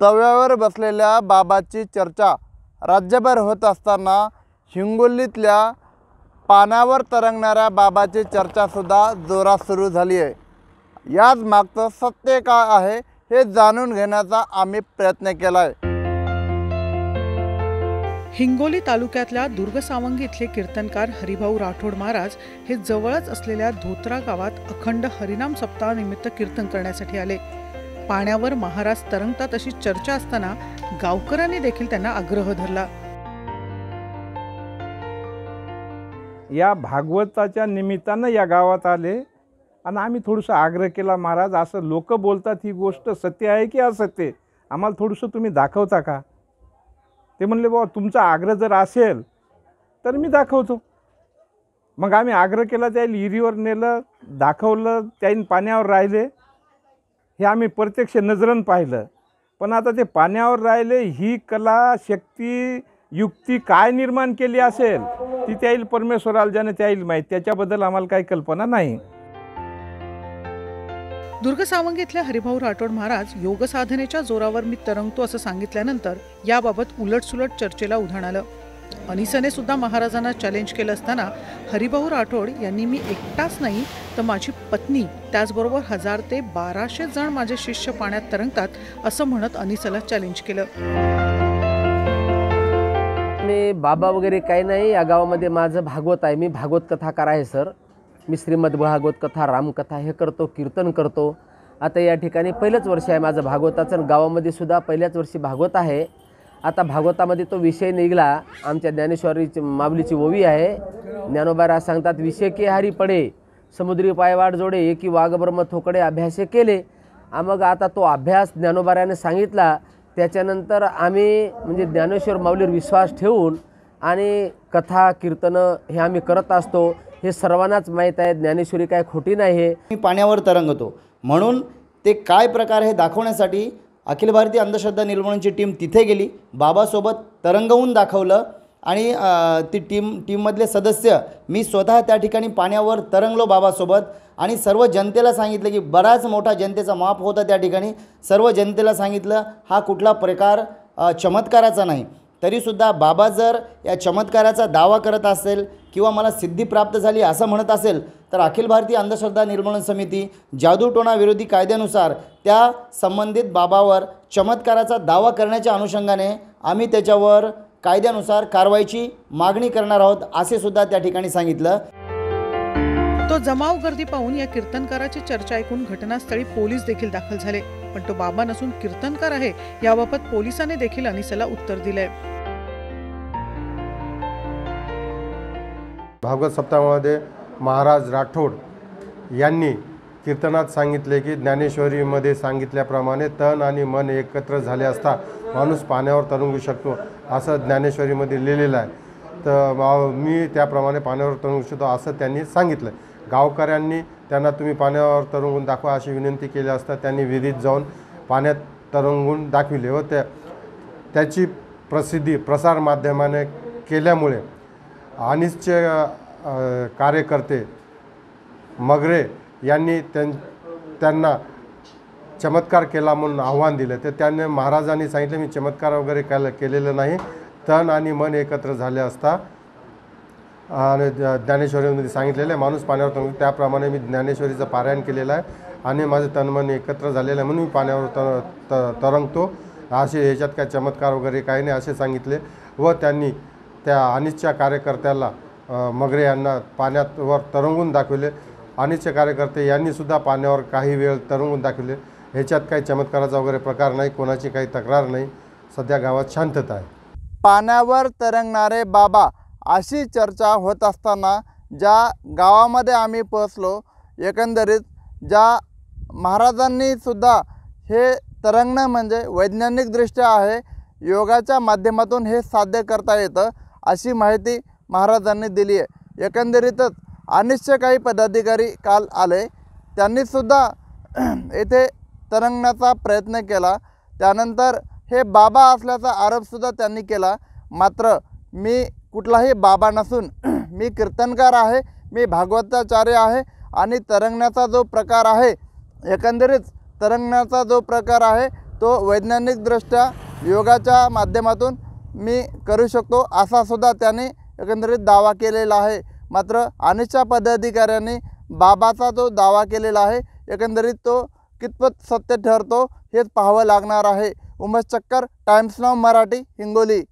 तव्यावर बसलेल्या बाबाची चर्चा राज्यभर होत असताना हिंगोलीतल्या पाण्यावर तरंगणाऱ्या बाबाची चर्चासुद्धा जोरात सुरू झाली आहे याच मागचं सत्य काय आहे हे जाणून घेण्याचा आम्ही प्रयत्न केला आहे हिंगोली तालुक्यातल्या दुर्गसावंगी इथले कीर्तनकार हरिभाऊ राठोड महाराज हे जवळच असलेल्या धोत्रा गावात अखंड हरिनाम सप्ताहानिमित्त कीर्तन करण्यासाठी आले पाण्यावर महाराज तरंगतात अशी चर्चा असताना गावकऱ्यांनी देखील त्यांना आग्रह धरला या भागवताच्या निमित्तानं या गावात आले आणि आम्ही थोडंसं आग्रह केला महाराज असं लोक बोलतात ही गोष्ट सत्य आहे की असत्य आम्हाला थोडंसं तुम्ही दाखवता का ते म्हणले बाबा तुमचा आग्रह जर असेल तर मी दाखवतो मग आम्ही आग्रह केला त्या हिरीवर नेलं दाखवलं त्याईन पाण्यावर राहिले हे आम्ही प्रत्यक्ष नजरन पाहिलं पण आता ते पाण्यावर राहिले ही कला शक्ती युक्ती काय निर्माण केली असेल ती येईल परमेश्वराला ज्याने येईल माहीत त्याच्याबद्दल आम्हाला काही कल्पना नाही दुर्ग सावंगीतल्या हरिभाऊ राठोड महाराज योग साधनेच्या जोरावर मी तरंगतो असं सांगितल्यानंतर याबाबत उलटसुलट चर्चेला उधाण आलं अनिसने सुद्धा महाराजांना चॅलेंज केलं असताना हरिभाऊ राठोड यांनी मी एकटाच नाही तर माझी पत्नी त्याचबरोबर हजार ते बाराशे जण माझे शिष्य पाण्यात तरंगतात असं म्हणत अनिसाला चॅलेंज केलं मी बाबा वगैरे काही नाही या गावामध्ये माझं भागवत आहे मी भागवत कथाकार आहे सर मी श्रीमद भागवत कथा रामकथा हे करतो कीर्तन करतो आता या ठिकाणी पहिलंच वर्ष आहे माझं भागवताचं गावामध्ये सुद्धा पहिल्याच वर्षी भागवत आहे आता भागवतामध्ये तो विषय निघाला आमच्या ज्ञानेश्वरीची माऊलीची ओवी आहे ज्ञानोबारा सांगतात विषय के पडे समुद्री पायवाड जोडे एकी वाघब्रह्म थोकडे अभ्यासे केले मग आता तो अभ्यास ज्ञानोबाऱ्याने सांगितला त्याच्यानंतर आम्ही म्हणजे ज्ञानेश्वर माऊलीवर विश्वास ठेवून आणि कथा कीर्तनं हे आम्ही करत असतो हे सर्वांनाच माहीत आहे ज्ञानेश्वरी काय खोटी नाही हे मी पाण्यावर तरंगतो म्हणून ते काय प्रकार हे दाखवण्यासाठी अखिल भारतीय अंधश्रद्धा निर्मूलनची टीम तिथे गेली बाबासोबत तरंगवून दाखवलं आणि ती टीम टीममधले सदस्य मी स्वतः त्या ठिकाणी पाण्यावर तरंगलो बाबासोबत आणि सर्व जनतेला सांगितलं की बराच मोठा जनतेचा माप होता त्या ठिकाणी सर्व जनतेला सांगितलं हा कुठला प्रकार चमत्काराचा नाही तरीसुद्धा बाबा जर या चमत्काराचा दावा करत असेल किंवा मला सिद्धी प्राप्त झाली असं म्हणत असेल तर अखिल भारतीय अंधश्रद्धा निर्मूलन समिती जादूटोणा विरोधी कायद्यानुसार त्या संबंधित बाबावर चमत्काराचा दावा करण्याच्या अनुषंगाने आम्ही त्याच्यावर कायद्यानुसार कारवाईची मागणी करणार आहोत असे सुद्धा त्या ठिकाणी सांगितलं तो जमाव गर्दी पाहून या कीर्तनकाराची चर्चा ऐकून घटनास्थळी पोलीस देखील दाखल झाले पण तो बाबा नसून कीर्तनकार आहे याबाबत पोलिसांनी देखील अनिसाला उत्तर दिलंय भावगत सप्ताहामध्ये महाराज राठोड यांनी कीर्तनात सांगितले की ज्ञानेश्वरीमध्ये सांगितल्याप्रमाणे तन आणि मन एकत्र झाले असता माणूस पाण्यावर तरंगू शकतो असं ज्ञानेश्वरीमध्ये लिहिलेलं आहे तर मी त्याप्रमाणे पाण्यावर तरंगू शकतो असं त्यांनी सांगितलं गावकऱ्यांनी त्यांना तुम्ही पाण्यावर तरंगून दाखवा अशी विनंती केली असता त्यांनी विधीत जाऊन पाण्यात तरंगून दाखविले व त्या त्याची प्रसिद्धी प्रसारमाध्यमाने केल्यामुळे अनिश्चय कार्यकर्ते मगरे यांनी त्यांना चमत्कार केला म्हणून आव्हान दिलं तर त्याने महाराजांनी सांगितलं मी चमत्कार वगैरे केला केलेलं नाही तन आणि मन एकत्र झाले असता आणि ज्ञानेश्वरीमध्ये सांगितलेलं आहे माणूस पाण्यावर तण त्याप्रमाणे मी ज्ञानेश्वरीचं पारायण केलेलं आहे आणि माझं तनमन एकत्र झालेलं आहे म्हणून मी पाण्यावर तर त तरंगतो असे ह्याच्यात काय चमत्कार वगैरे काही नाही असे सांगितले व त्यांनी त्या अनिच्छा कार्यकर्त्याला मगरे यांना पाण्यावर तरंगून दाखविले आणिचे कार्यकर्ते यांनीसुद्धा पाण्यावर काही वेळ तरंगून दाखविले ह्याच्यात काही चमत्काराचा वगैरे प्रकार नाही कोणाची काही तक्रार नाही सध्या गावात शांतता आहे पाण्यावर तरंगणारे बाबा अशी चर्चा होत असताना ज्या गावामध्ये आम्ही पोचलो एकंदरीत ज्या महाराजांनीसुद्धा हे तरंगणं म्हणजे वैज्ञानिकदृष्ट्या आहे योगाच्या माध्यमातून हे साध्य करता येतं अशी माहिती महाराजांनी दिली आहे एकंदरीतच अनिश्चय काही पदाधिकारी काल आले त्यांनीसुद्धा येथे तरंगण्याचा प्रयत्न केला त्यानंतर हे बाबा असल्याचा आरोपसुद्धा त्यांनी केला मात्र मी कुठलाही बाबा नसून मी कीर्तनकार आहे मी भागवताचार्य आहे आणि तरंगण्याचा जो प्रकार आहे एकंदरीत तरंगण्याचा जो प्रकार आहे तो वैज्ञानिकदृष्ट्या योगाच्या माध्यमातून मी करू शकतो असासुद्धा त्यांनी एकंदरीत दावा केलेला आहे मात्र अनिशा पदाधिकाऱ्यांनी बाबाचा जो दावा केलेला आहे एकंदरीत तो कितपत सत्य ठरतो हेच पाहावं लागणार आहे उमेश चक्कर टाइम्स नाव मराठी हिंगोली